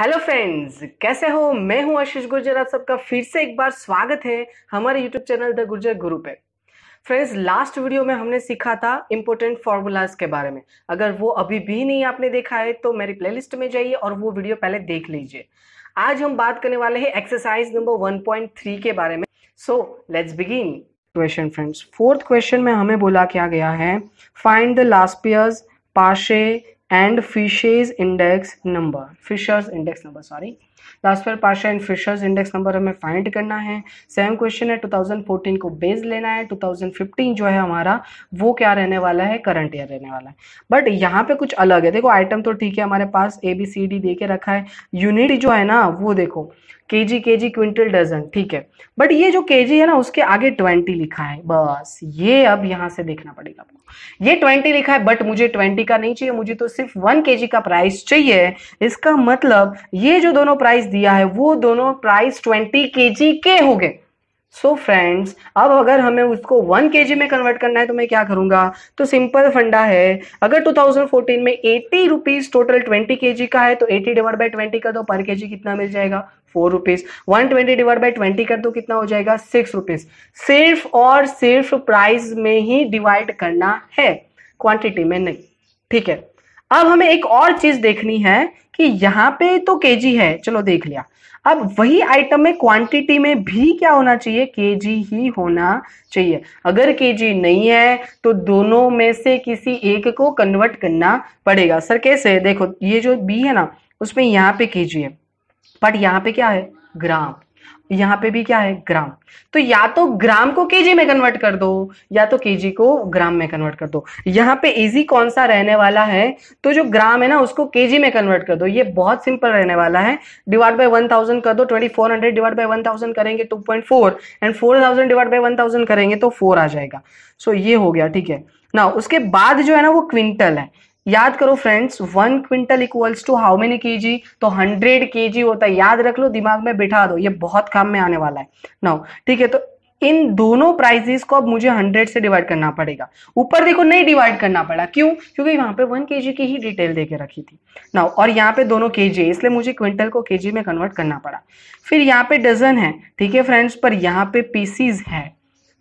hello friends कैसे हो मैं हूं आशीष गुर्जर आप सबका फिर से एक बार स्वागत है हमारे यूट्यूब चैनल द गुर्जर गुरु पे फ्रेंड्स लास्ट वीडियो में हमने सीखा था इंपॉर्टेंट फॉर्मूलाज के बारे में अगर वो अभी भी नहीं आपने देखा है तो मेरी प्लेलिस्ट में जाइए और वो वीडियो पहले देख लीजिए आज हम बात करने वाले हैं एक्सरसाइज नंबर 1.3 के बारे में so let's begin question friends fourth question में हमें बोला क्या गया है find the Laspeyres Paasche and Fisher's index number Fisher's index number sorry Laspeyres Paasche and Fisher's index number हमें फाइंड करना है सेम क्वेश्चन है 2014 को बेस लेना है 2015 जो है हमारा वो क्या रहने वाला है करंट ईयर रहने वाला है बट यहाँ पे कुछ अलग है देखो आइटम तो ठीक है हमारे पास ए बी सी डी दे के रखा है यूनिट जो है ना वो देखो के जी के जी क्विंटल डजन ठीक है बट ये जो के जी है ना उसके आगे ट्वेंटी लिखा है बस ये अब यहाँ से देखना पड़ेगा आपको ये ट्वेंटी लिखा है बट मुझे ट्वेंटी का नहीं चाहिए मुझे तो सिर्फ वन के जी का प्राइस चाहिए इसका मतलब ये जो दोनों प्राइस दिया है वो दोनों प्राइस ट्वेंटी के जी के हो गए सो so फ्रेंड्स अब अगर हमें उसको वन के जी में कन्वर्ट करना है तो मैं क्या करूंगा तो सिंपल फंडा है अगर 2014 में एटी रुपीज टोटल ट्वेंटी के जी का है तो एटी डिवाइड बाई ट्वेंटी का तो पर के कितना मिल जाएगा four rupees one twenty divide by twenty कर दो कितना हो जाएगा सिक्स रुपीज सिर्फ और सिर्फ प्राइस में ही डिवाइड करना है क्वांटिटी में नहीं ठीक है अब हमें एक और चीज देखनी है कि यहाँ पे तो केजी है चलो देख लिया अब वही आइटम में क्वांटिटी में भी क्या होना चाहिए केजी ही होना चाहिए अगर केजी नहीं है तो दोनों में से किसी एक को कन्वर्ट करना पड़ेगा सर कैसे देखो ये जो बी है ना उसमें यहाँ पे केजी है बट यहाँ पे क्या है ग्राम यहाँ पे भी क्या है ग्राम तो या तो ग्राम को केजी में कन्वर्ट कर दो या तो केजी को ग्राम में कन्वर्ट कर दो यहाँ पे इजी कौन सा रहने वाला है तो जो ग्राम है ना उसको केजी में कन्वर्ट कर दो ये बहुत सिंपल रहने वाला है डिवाइड बाय 1000 कर दो 2400 डिवाइड बाय 1000 करेंगे 2.4 एंड 4000 डिवाइड बाय 1000 करेंगे तो 4 तो आ जाएगा सो so, ये हो गया ठीक है ना उसके बाद जो है ना वो क्विंटल है याद करो friends one quintal equals to how many K G तो हंड्रेड के जी होता है याद रख लो दिमाग में बिठा दो ये बहुत काम में आने वाला है नाउ ठीक है तो इन दोनों प्राइजेस को अब मुझे हंड्रेड से डिवाइड करना पड़ेगा ऊपर देखो नहीं डिवाइड करना पड़ा क्यों क्योंकि वहां पे वन के की ही डिटेल दे के रखी थी नाउ और यहाँ पे दोनों के इसलिए मुझे क्विंटल को के में कन्वर्ट करना पड़ा फिर यहाँ पे डजन है ठीक है फ्रेंड्स पर यहाँ पे पीसीज है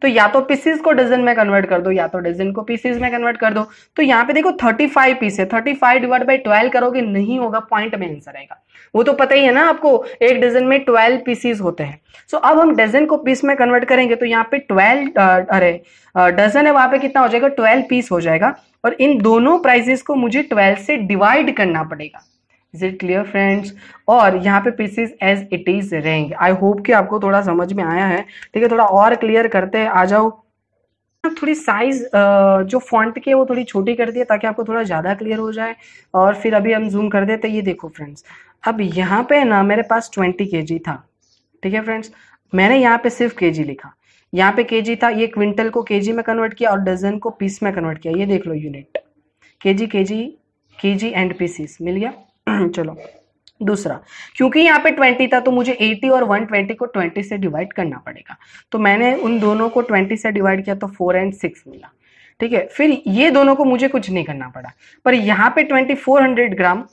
तो या तो पीसीज को डजन में कन्वर्ट कर दो या तो डजन को पीसीज में कन्वर्ट कर दो तो यहाँ पे देखो 35 पीस है thirty five divide by twelve करोगे नहीं होगा पॉइंट में आंसर आएगा वो तो पता ही है ना आपको एक डजन में ट्वेल्व पीसीज होते हैं सो अब हम डजन को पीस में कन्वर्ट करेंगे तो यहाँ पे ट्वेल्व अरे डजन है वहां पे कितना हो जाएगा ट्वेल्व पीस हो जाएगा और इन दोनों प्राइजेस को मुझे ट्वेल्व से डिवाइड करना पड़ेगा इज इट क्लियर फ्रेंड्स और यहाँ पे pieces as it is rank I hope कि आपको थोड़ा समझ में आया है ठीक है थोड़ा और क्लियर करते हैं आ जाओ थोड़ी साइज जो फॉन्ट की है वो थोड़ी छोटी कर दिए ताकि आपको थोड़ा ज़्यादा क्लियर हो जाए और फिर अभी हम जूम कर देते ये देखो फ्रेंड्स अब यहाँ पे ना मेरे पास ट्वेंटी के था ठीक है फ्रेंड्स मैंने यहाँ पे सिर्फ के लिखा यहाँ पे के था ये क्विंटल को के में कन्वर्ट किया और डजन को पीस में कन्वर्ट किया ये देख लो यूनिट के जी के जी के जी एंड पीसीस मिल गया चलो दूसरा क्योंकि यहाँ पे 20 था तो मुझे 80 और 120 को 20 से डिवाइड करना पड़ेगा तो मैंने उन दोनों को 20 से डिवाइड किया तो 4 एंड 6 मिला ठीक है फिर ये दोनों को मुझे कुछ नहीं करना पड़ा पर यहाँ पे 2400 ग्राम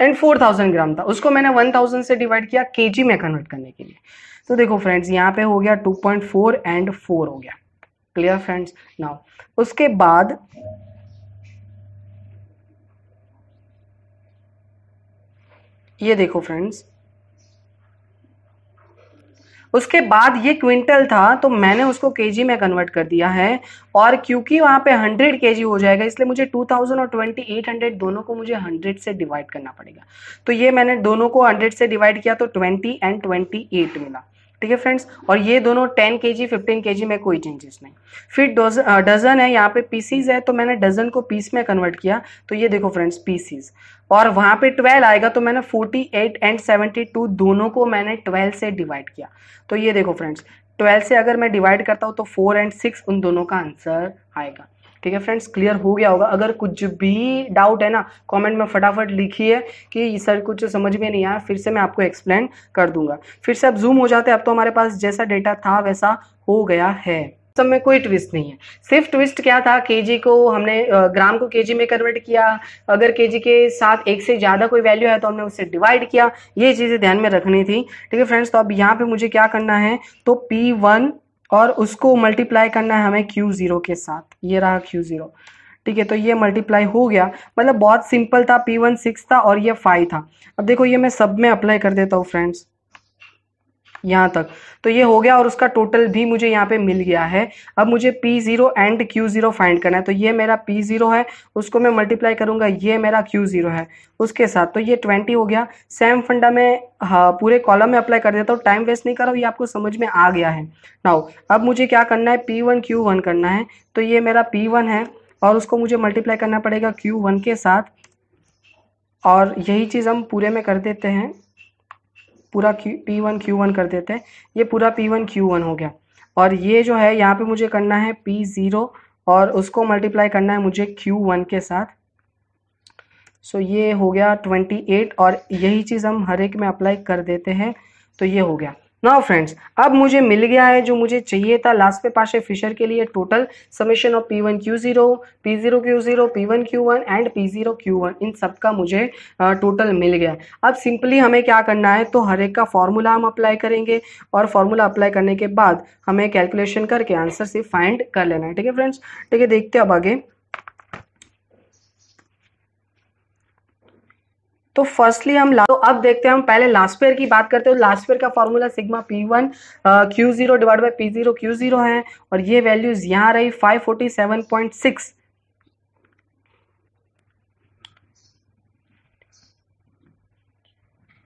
एंड 4000 ग्राम था उसको मैंने 1000 से डिवाइड किया जी में कन्वर्ट करने के लिए तो देखो फ्रेंड्स यहाँ पे हो गया टू एंड फोर हो गया क्लियर फ्रेंड्स नाउ उसके बाद ये देखो फ्रेंड्स उसके बाद ये क्विंटल था तो मैंने उसको केजी में कन्वर्ट कर दिया है और क्योंकि वहां पे 100 केजी हो जाएगा इसलिए मुझे 2000 और 2800 दोनों को मुझे 100 से डिवाइड करना पड़ेगा तो ये मैंने दोनों को 100 से डिवाइड किया तो 20 एंड 28 मिला ठीक है फ्रेंड्स और ये दोनों टेन के जी फिफ्टीन के जी में कोई चेंजेस नहीं फिर डजन है यहाँ पे पीसीज है तो मैंने डजन को पीस में कन्वर्ट किया तो ये देखो फ्रेंड्स पीसीज और वहां पे 12 आएगा तो मैंने 48 एंड 72 दोनों को मैंने 12 से डिवाइड किया तो ये देखो फ्रेंड्स 12 से अगर मैं डिवाइड करता हूँ तो 4 एंड 6 उन दोनों का आंसर आएगा ठीक है फ्रेंड्स क्लियर हो गया होगा अगर कुछ भी डाउट है ना कमेंट में फटाफट लिखिए कि सर कुछ समझ में नहीं आया फिर से मैं आपको एक्सप्लेन कर दूंगा फिर से अब जूम हो जाते हैं अब तो हमारे पास जैसा डेटा था वैसा हो गया है सब में कोई ट्विस्ट नहीं है सिर्फ ट्विस्ट क्या था केजी को हमने ग्राम को केजी में कन्वर्ट किया अगर केजी के साथ एक से ज़्यादा कोई वैल्यू है तो हमने उससे डिवाइड किया ये चीज़ें ध्यान में रखनी थी ठीक है फ्रेंड्स तो अब यहाँ पे मुझे क्या करना है तो पी वन और उसको मल्टीप्लाई करना है हमें क्यू ज़ीरो के साथ ये रहा क्यू ज़ीरो ठीक है तो ये मल्टीप्लाई हो गया मतलब बहुत सिंपल था पी वन सिक्स था और ये फाइव था अब देखो ये मैं सब में अप्लाई कर देता हूँ फ्रेंड्स यहाँ तक तो ये हो गया और उसका टोटल भी मुझे यहाँ पे मिल गया है अब मुझे P zero and Q zero find करना है तो ये मेरा पी ज़ीरो है उसको मैं मल्टीप्लाई करूँगा ये मेरा क्यू ज़ीरो है उसके साथ तो ये ट्वेंटी हो गया सेम फंडा में हाँ पूरे कॉलम में अप्लाई कर देता हूँ टाइम वेस्ट नहीं कर रहा ये आपको समझ में आ गया है नाउ अब मुझे क्या करना है पी वन क्यू वन करना है तो ये मेरा पी वन है और उसको मुझे मल्टीप्लाई करना पड़ेगा क्यू वन के साथ और यही चीज़ हम पूरे में कर देते हैं पूरा Q P one Q one कर देते हैं ये पूरा पी वन क्यू वन हो गया और ये जो है यहाँ पे मुझे करना है पी ज़ीरो और उसको मल्टीप्लाई करना है मुझे क्यू वन के साथ सो so, ये हो गया ट्वेंटी एट और यही चीज़ हम हर एक में अप्लाई कर देते हैं तो ये हो गया नाउ फ्रेंड्स अब मुझे मिल गया है जो मुझे चाहिए था लास्ट पे है फिशर के लिए total summation of P one Q zero P zero Q zero P one Q one and P zero Q one इन सब का मुझे टोटल uh, मिल गया अब सिंपली हमें क्या करना है तो हर एक का फॉर्मूला हम अप्लाई करेंगे और फॉर्मूला अप्लाई करने के बाद हमें कैलकुलेशन करके आंसर सिर्फ फाइंड कर लेना है ठीक है फ्रेंड्स ठीक है देखते अब आगे तो फर्स्टली हम तो अब देखते हैं हम पहले लास्ट पेयर की बात करते हैं लास्ट तो पेयर का formula sigma P one Q zero divide by P zero Q zero है और ये वैल्यूज यहां रही five forty seven point six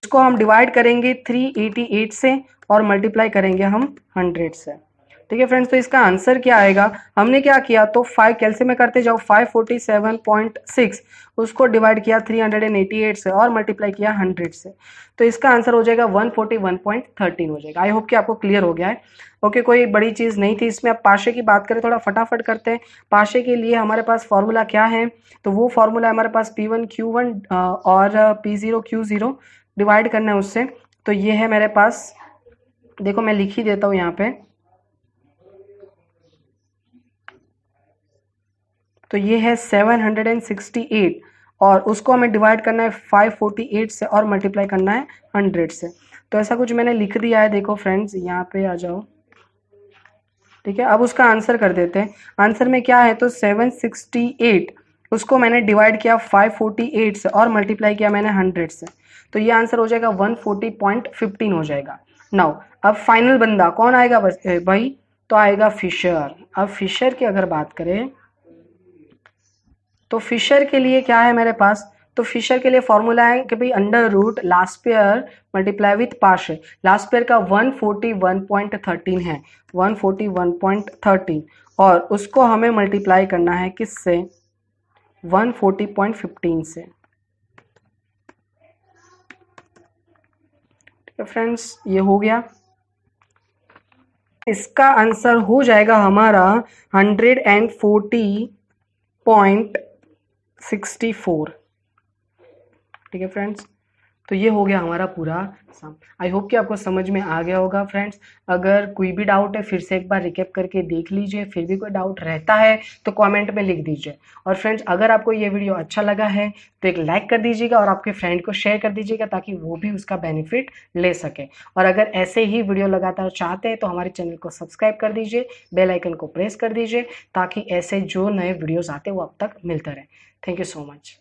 इसको हम डिवाइड करेंगे थ्री एटी एट से और मल्टीप्लाई करेंगे हम हंड्रेड से ठीक है फ्रेंड्स तो इसका आंसर क्या आएगा हमने क्या किया तो फाइव कैल्सियम में करते जाओ 547.6 उसको डिवाइड किया 388 से और मल्टीप्लाई किया 100 से तो इसका आंसर हो जाएगा 141.13 हो जाएगा आई होप कि आपको क्लियर हो गया है ओके okay, कोई बड़ी चीज़ नहीं थी इसमें अब पाशे की बात करें थोड़ा फटाफट करते हैं पाशे के लिए हमारे पास फॉर्मूला क्या है तो वो फॉर्मूला हमारे पास पी वन क्यू वन और P zero Q zero divide करना है उससे तो ये है मेरे पास देखो मैं लिख ही देता हूँ यहाँ पे तो ये है 768 और उसको हमें डिवाइड करना है 548 से और मल्टीप्लाई करना है 100 से तो ऐसा कुछ मैंने लिख दिया है देखो फ्रेंड्स यहाँ पे आ जाओ ठीक है अब उसका आंसर कर देते हैं आंसर में क्या है तो 768 उसको मैंने डिवाइड किया 548 से और मल्टीप्लाई किया मैंने 100 से तो ये आंसर हो जाएगा 140.15 हो जाएगा नाउ अब फाइनल बंदा कौन आएगा भाई तो आएगा फिशर अब फिशर की अगर बात करें तो फिशर के लिए क्या है मेरे पास तो फिशर के लिए फॉर्मूला है कि भाई under root Laspeyres multiply with पार्श लास्ट पेयर का 141.13 है 141.13 और उसको हमें मल्टीप्लाई करना है किससे 140.15 से ठीक से फ्रेंड्स ये हो गया इसका आंसर हो जाएगा हमारा and forty point sixty four ठीक है फ्रेंड्स तो ये हो गया हमारा पूरा सम आई होप कि आपको समझ में आ गया होगा फ्रेंड्स अगर कोई भी डाउट है फिर से एक बार रिकेप करके देख लीजिए फिर भी कोई डाउट रहता है तो कमेंट में लिख दीजिए और फ्रेंड्स अगर आपको ये वीडियो अच्छा लगा है तो एक लाइक कर दीजिएगा और आपके फ्रेंड को शेयर कर दीजिएगा ताकि वो भी उसका बेनिफिट ले सके और अगर ऐसे ही वीडियो लगातार चाहते हैं तो हमारे चैनल को सब्सक्राइब कर दीजिए बेल आइकन को प्रेस कर दीजिए ताकि ऐसे जो नए वीडियोज़ आते हैं वो अब तक मिलते रहे थैंक यू सो मच